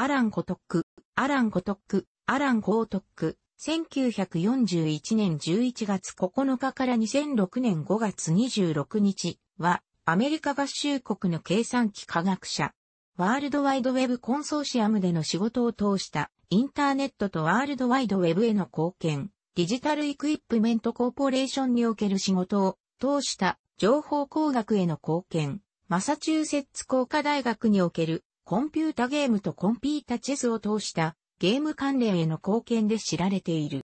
アラン・コトック、アラン・コトック、アラン・コートック、1941年11月9日から2006年5月26日は、アメリカ合衆国の計算機科学者、ワールドワイドウェブコンソーシアムでの仕事を通したインターネットとワールドワイドウェブへの貢献、デジタルイクイップメントコーポレーションにおける仕事を通した情報工学への貢献、マサチューセッツ工科大学におけるコンピュータゲームとコンピータチェスを通したゲーム関連への貢献で知られている。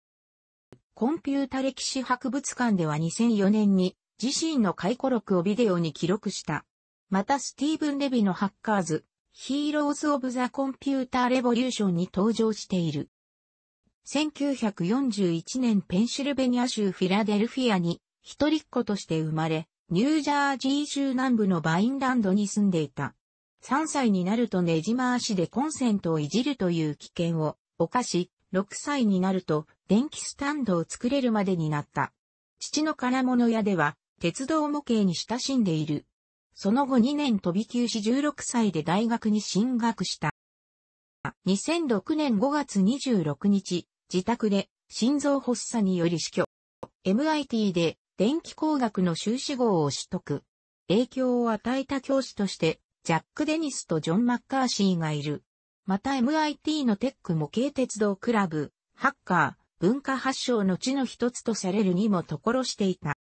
コンピュータ歴史博物館では2004年に自身の回顧録をビデオに記録した。またスティーブン・レビのハッカーズ、ヒーローズ・オブ・ザ・コンピュータレボリューションに登場している。1941年ペンシルベニア州フィラデルフィアに一人っ子として生まれ、ニュージャージー州南部のバインランドに住んでいた。3歳になるとねじ回しでコンセントをいじるという危険を犯し、6歳になると電気スタンドを作れるまでになった。父の金物屋では鉄道模型に親しんでいる。その後2年飛び級し16歳で大学に進学した。2006年5月26日、自宅で心臓発作により死去。MIT で電気工学の修士号を取得。影響を与えた教師としてジャック・デニスとジョン・マッカーシーがいる。また MIT のテック模型鉄道クラブ、ハッカー、文化発祥の地の一つとされるにもところしていた。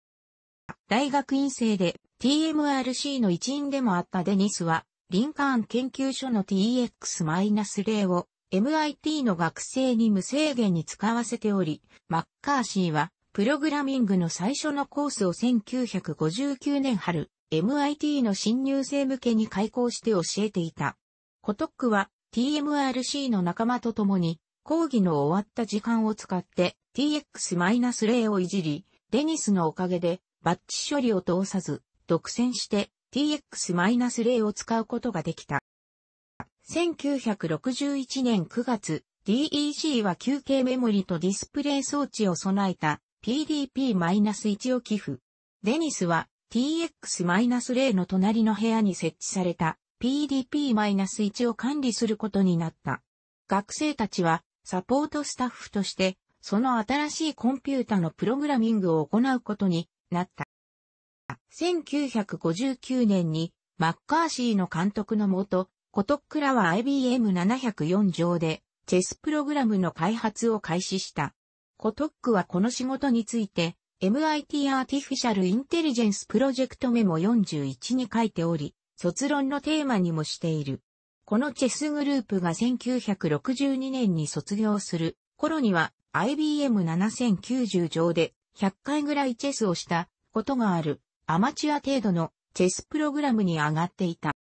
大学院生で TMRC の一員でもあったデニスは、リンカーン研究所の TX-0 を MIT の学生に無制限に使わせており、マッカーシーは、プログラミングの最初のコースを1959年春、MIT の新入生向けに開講して教えていた。コトックは TMRC の仲間と共に講義の終わった時間を使って TX-0 をいじり、デニスのおかげでバッチ処理を通さず独占して TX-0 を使うことができた。1961年9月、DEC は休憩メモリとディスプレイ装置を備えた PDP-1 を寄付。デニスは TX-0 の隣の部屋に設置された PDP-1 を管理することになった。学生たちはサポートスタッフとしてその新しいコンピュータのプログラミングを行うことになった。1959年にマッカーシーの監督のもと、コトックらは IBM704 上でチェスプログラムの開発を開始した。コトックはこの仕事について MIT アーティフィシャルインテリジェンスプロジェクトメモ41に書いており、卒論のテーマにもしている。このチェスグループが1962年に卒業する頃には IBM7090 上で100回ぐらいチェスをしたことがあるアマチュア程度のチェスプログラムに上がっていた。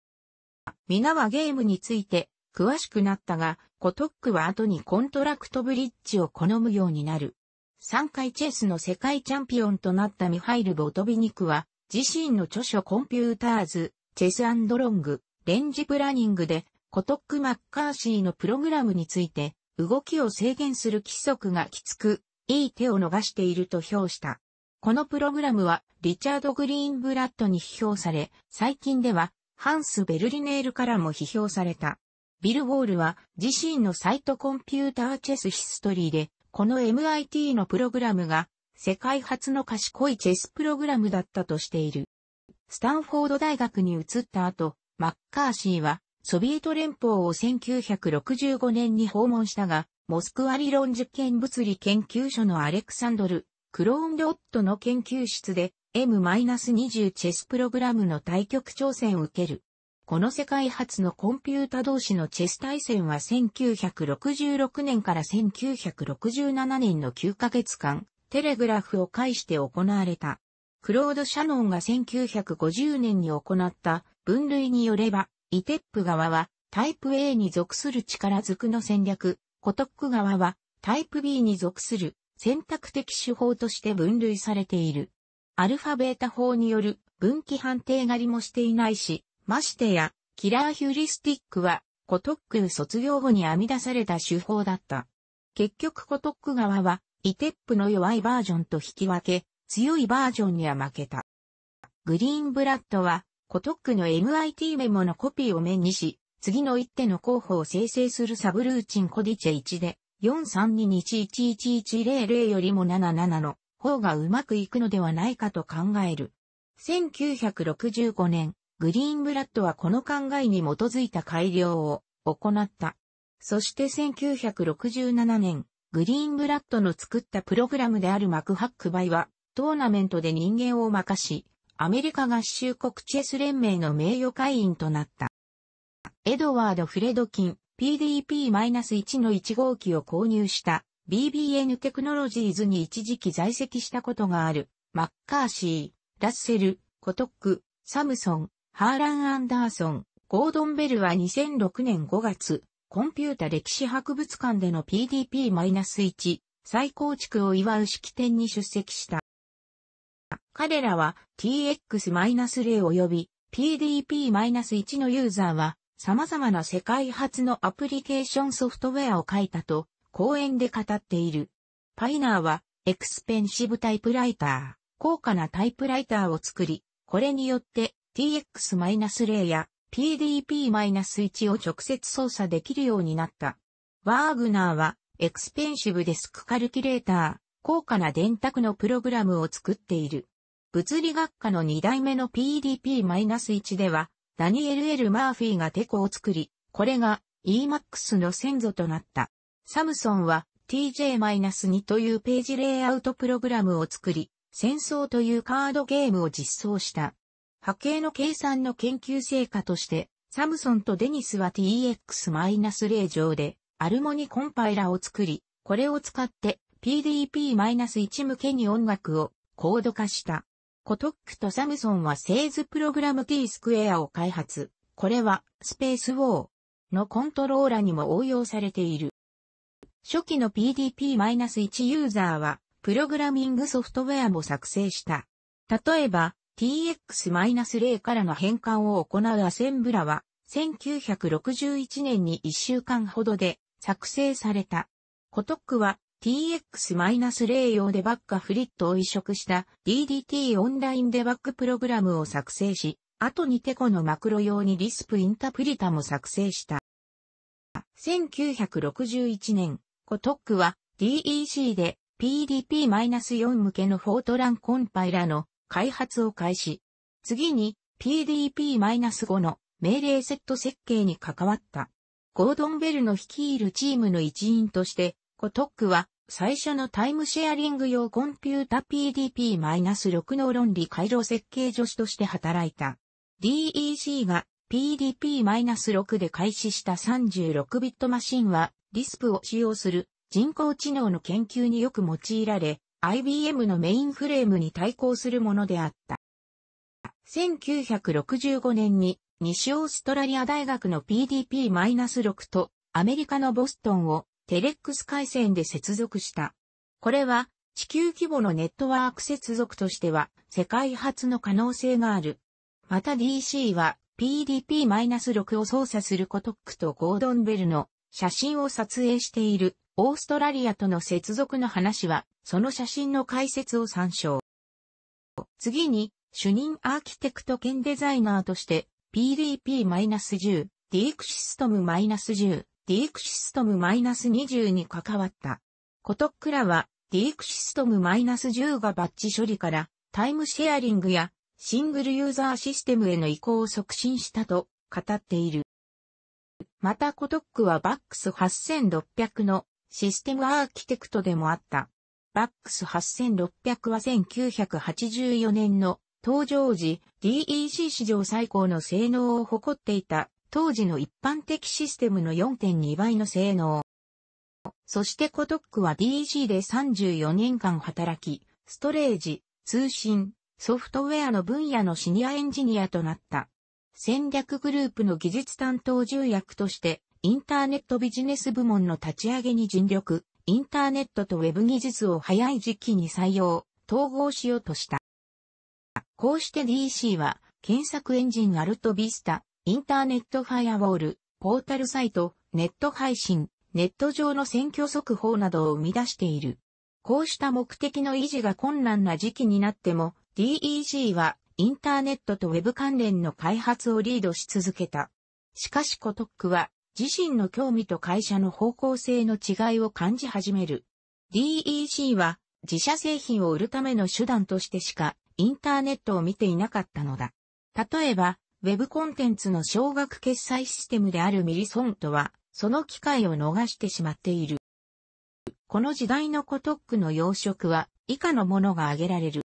皆はゲームについて詳しくなったが、コトックは後にコントラクトブリッジを好むようになる。3回チェスの世界チャンピオンとなったミハイル・ボトビニクは、自身の著書コンピューターズ、チェスロング、レンジプラニングで、コトック・マッカーシーのプログラムについて、動きを制限する規則がきつく、いい手を逃していると評した。このプログラムは、リチャード・グリーンブラッドに批評され、最近では、ハンス・ベルリネールからも批評された。ビル・ウォールは、自身のサイトコンピューターチェスヒストリーで、この MIT のプログラムが世界初の賢いチェスプログラムだったとしている。スタンフォード大学に移った後、マッカーシーはソビエト連邦を1965年に訪問したが、モスクワ理論実験物理研究所のアレクサンドル・クローンロットの研究室で M-20 チェスプログラムの対局挑戦を受ける。この世界初のコンピュータ同士のチェス対戦は1966年から1967年の9ヶ月間、テレグラフを介して行われた。クロード・シャノンが1950年に行った分類によれば、イテップ側はタイプ A に属する力づくの戦略、コトック側はタイプ B に属する選択的手法として分類されている。アルファベータ法による分岐判定狩りもしていないし、ましてや、キラーヒュリスティックは、コトック卒業後に編み出された手法だった。結局コトック側は、イテップの弱いバージョンと引き分け、強いバージョンには負けた。グリーンブラッドは、コトックの MIT メモのコピーを目にし、次の一手の候補を生成するサブルーチンコディチェ1で、432111100よりも77の方がうまくいくのではないかと考える。1965年、グリーンブラッドはこの考えに基づいた改良を行った。そして1967年、グリーンブラッドの作ったプログラムであるマクハックバイは、トーナメントで人間を任し、アメリカ合衆国チェス連盟の名誉会員となった。エドワード・フレドキン、PDP-1 の1号機を購入した BBN テクノロジーズに一時期在籍したことがある、マッカーシー、ラッセル、コトック、サムソン、ハーラン・アンダーソン、ゴードン・ベルは2006年5月、コンピュータ歴史博物館での PDP-1 再構築を祝う式典に出席した。彼らは TX-0 及び PDP-1 のユーザーは様々な世界初のアプリケーションソフトウェアを書いたと講演で語っている。パイナーはエクスペンシブタイプライター、高価なタイプライターを作り、これによって TX-0 や PDP-1 を直接操作できるようになった。ワーグナーは、エクスペンシブデスクカルキュレーター、高価な電卓のプログラムを作っている。物理学科の2代目の PDP-1 では、ダニエル・エル・マーフィーがテコを作り、これが EMAX の先祖となった。サムソンは TJ-2 というページレイアウトプログラムを作り、戦争というカードゲームを実装した。波形の計算の研究成果として、サムソンとデニスは TX-0 上でアルモニコンパイラを作り、これを使って PDP-1 向けに音楽をコード化した。コトックとサムソンは製図プログラム T スクエアを開発。これはスペースウォーのコントローラにも応用されている。初期の PDP-1 ユーザーはプログラミングソフトウェアも作成した。例えば TX-0 からの変換を行うアセンブラは、1961年に1週間ほどで作成された。コトックは TX-0 用デバッグフリットを移植した DDT オンラインデバッグプログラムを作成し、後にテコのマクロ用にリスプインタプリタも作成した。1961年、コトックは DEC で PDP-4 向けのフォートランコンパイラの開発を開始。次に PDP-5 の命令セット設計に関わった。ゴードン・ベルの率いるチームの一員として、コトックは最初のタイムシェアリング用コンピュータ PDP-6 の論理回路設計助手として働いた。DEC が PDP-6 で開始した36ビットマシンはリスプを使用する人工知能の研究によく用いられ、IBM のメインフレームに対抗するものであった。1965年に西オーストラリア大学の PDP-6 とアメリカのボストンをテレックス回線で接続した。これは地球規模のネットワーク接続としては世界初の可能性がある。また DC は PDP-6 を操作するコトックとゴードンベルの写真を撮影しているオーストラリアとの接続の話は、その写真の解説を参照。次に、主任アーキテクト兼デザイナーとして、PDP-10、ディークシストム -10、ディークシストム -20 に関わった。コトックらは、ディークシストム -10 がバッチ処理から、タイムシェアリングや、シングルユーザーシステムへの移行を促進したと語っている。またコトックはバックス8600のシステムアーキテクトでもあった。バックス8600は1984年の登場時 DEC 史上最高の性能を誇っていた当時の一般的システムの4.2倍の性能。そしてコトックは DEC で34年間働き、ストレージ、通信、ソフトウェアの分野のシニアエンジニアとなった。戦略グループの技術担当重役としてインターネットビジネス部門の立ち上げに尽力、インターネットとウェブ技術を早い時期に採用、統合しようとした。こうして DC は、検索エンジンアルトビスタ、インターネットファイアウォール、ポータルサイト、ネット配信、ネット上の選挙速報などを生み出している。こうした目的の維持が困難な時期になっても、DEC はインターネットとウェブ関連の開発をリードし続けた。しかしコトックは自身の興味と会社の方向性の違いを感じ始める。DEC は自社製品を売るための手段としてしかインターネットを見ていなかったのだ。例えば、ウェブコンテンツの少額決済システムであるミリソンとは、その機会を逃してしまっている。この時代のコトックの養殖は以下のものが挙げられる。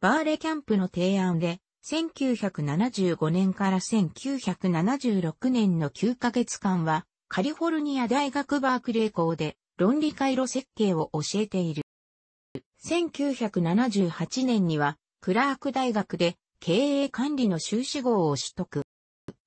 バーレキャンプの提案で、1975年から1976年の9ヶ月間は、カリフォルニア大学バークレー校で論理回路設計を教えている。1978年には、クラーク大学で経営管理の修士号を取得。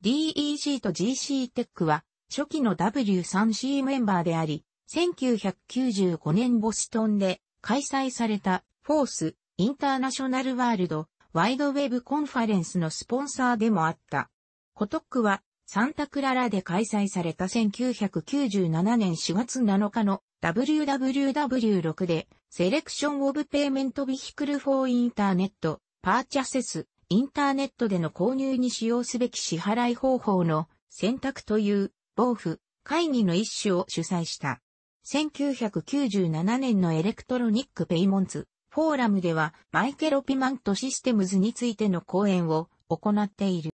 DEG と GC テックは初期の W3C メンバーであり、1995年ボストンで開催されたフォースインターナショナルワールドワイドウェブコンファレンスのスポンサーでもあった。コトックはサンタクララで開催された1997年4月7日の WWW6 でセレクションオブペイメントビヒクルフォーインターネットパーチャセスインターネットでの購入に使用すべき支払い方法の選択という防府会議の一種を主催した。1997年のエレクトロニックペイモンツフォーラムではマイケロピマントシステムズについての講演を行っている。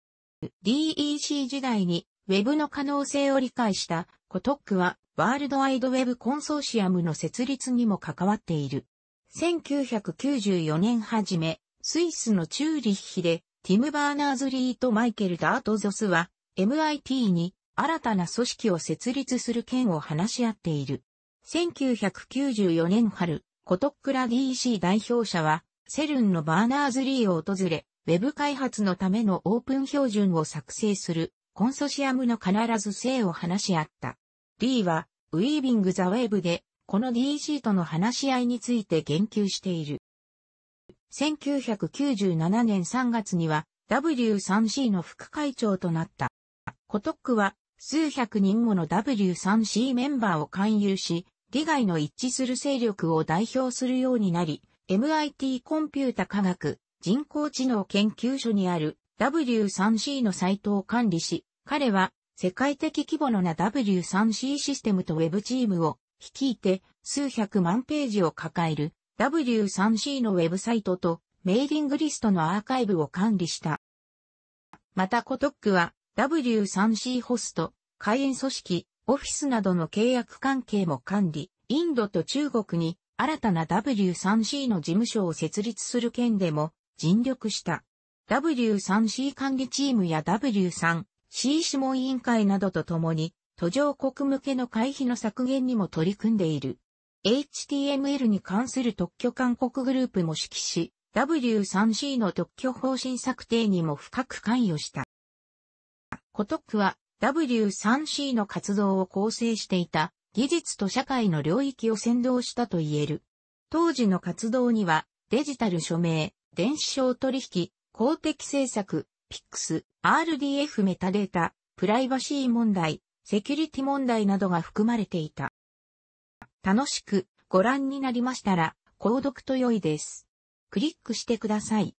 DEC 時代に Web の可能性を理解したコトックはワールドワイドウェブコンソーシアムの設立にも関わっている。1994年はじめ、スイスのチューリッヒでティム・バーナーズ・リーとマイケル・ダート・ゾスは MIT に新たな組織を設立する件を話し合っている。1994年春、コトックラ DEC 代表者は、セルンのバーナーズリーを訪れ、ウェブ開発のためのオープン標準を作成する、コンソシアムの必ず性を話し合った。リーは、ウィービング・ザ・ウェブで、この DEC との話し合いについて言及している。1997年3月には、W3C の副会長となった。コトックは、数百人もの W3C メンバーを勧誘し、利害の一致する勢力を代表するようになり、MIT コンピュータ科学人工知能研究所にある W3C のサイトを管理し、彼は世界的規模のな W3C システムとウェブチームを率いて数百万ページを抱える W3C のウェブサイトとメーリングリストのアーカイブを管理した。またコトックは W3C ホスト、会員組織、オフィスなどの契約関係も管理、インドと中国に新たな W3C の事務所を設立する件でも尽力した。W3C 管理チームや W3C 諮問委員会などとともに、途上国向けの会費の削減にも取り組んでいる。HTML に関する特許勧告グループも指揮し、W3C の特許方針策定にも深く関与した。コトックは W3C の活動を構成していた技術と社会の領域を先導したと言える。当時の活動にはデジタル署名、電子商取引、公的政策、PIX、RDF メタデータ、プライバシー問題、セキュリティ問題などが含まれていた。楽しくご覧になりましたら、購読と良いです。クリックしてください。